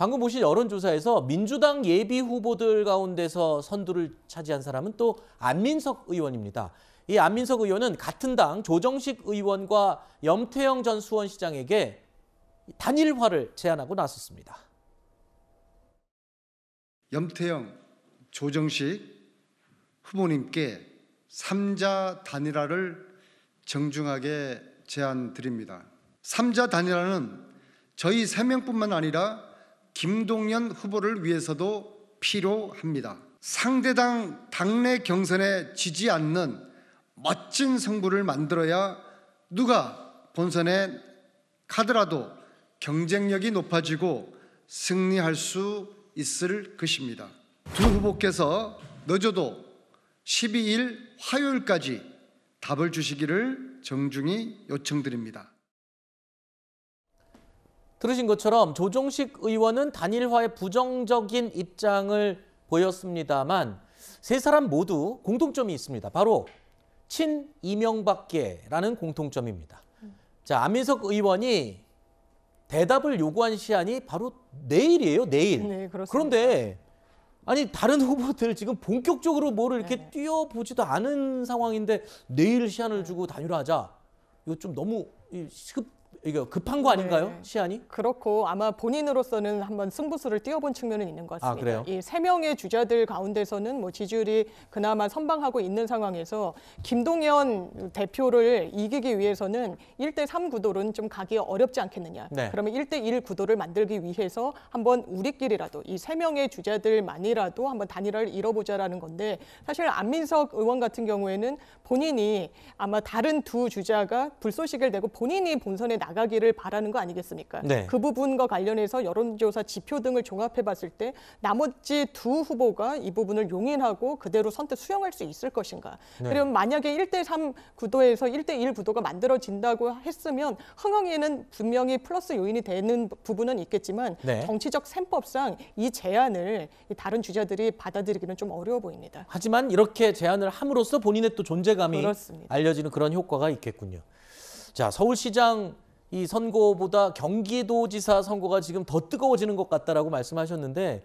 방금 보신 여론조사에서 민주당 예비 후보들 가운데서 선두를 차지한 사람은 또 안민석 의원입니다. 이 안민석 의원은 같은 당 조정식 의원과 염태영 전 수원시장에게 단일화를 제안하고 나섰습니다. 염태영, 조정식 후보님께 3자 단일화를 정중하게 제안드립니다. 3자 단일화는 저희 3명뿐만 아니라 김동연 후보를 위해서도 필요합니다. 상대당 당내 경선에 지지 않는 멋진 승부를 만들어야 누가 본선에 가더라도 경쟁력이 높아지고 승리할 수 있을 것입니다. 두 후보께서 늦어도 12일 화요일까지 답을 주시기를 정중히 요청드립니다. 들으신 것처럼 조종식 의원은 단일화에 부정적인 입장을 보였습니다만 세 사람 모두 공통점이 있습니다. 바로 친 이명박계라는 공통점입니다. 자, 안민석 의원이 대답을 요구한 시한이 바로 내일이에요, 내일. 네, 그런데 아니 다른 후보들 지금 본격적으로 뭐를 이렇게 네 뛰어보지도 않은 상황인데 내일 시한을 네. 주고 단일화하자. 이거 좀 너무 시급 이거 급한 거 아닌가요? 네. 시안이? 그렇고 아마 본인으로서는 한번 승부수를 띄워본 측면은 있는 것 아, 같습니다. 아, 이세 명의 주자들 가운데서는 뭐 지지율이 그나마 선방하고 있는 상황에서 김동연 대표를 이기기 위해서는 1대3 구도는 좀 가기 어렵지 않겠느냐. 네. 그러면 1대1 구도를 만들기 위해서 한번 우리끼리라도 이 세 명의 주자들만이라도 한번 단일화를 이뤄보자라는 건데 사실 안민석 의원 같은 경우에는 본인이 아마 다른 두 주자가 불소식을 내고 본인이 본선에 나 나가기를 바라는 거 아니겠습니까? 네. 그 부분과 관련해서 여론조사 지표 등을 종합해 봤을 때 나머지 두 후보가 이 부분을 용인하고 그대로 선택 수용할 수 있을 것인가. 네. 그면 만약에 1대3 구도에서 1대1 구도가 만들어진다고 했으면 흥황에는 분명히 플러스 요인이 되는 부분은 있겠지만 네. 정치적 셈법상 이 제안을 다른 주자들이 받아들이기는 좀 어려워 보입니다. 하지만 이렇게 제안을 함으로써 본인의 또 존재감이 그렇습니다. 알려지는 그런 효과가 있겠군요. 자, 서울시장 이 선거보다 경기도지사 선거가 지금 더 뜨거워지는 것 같다라고 말씀하셨는데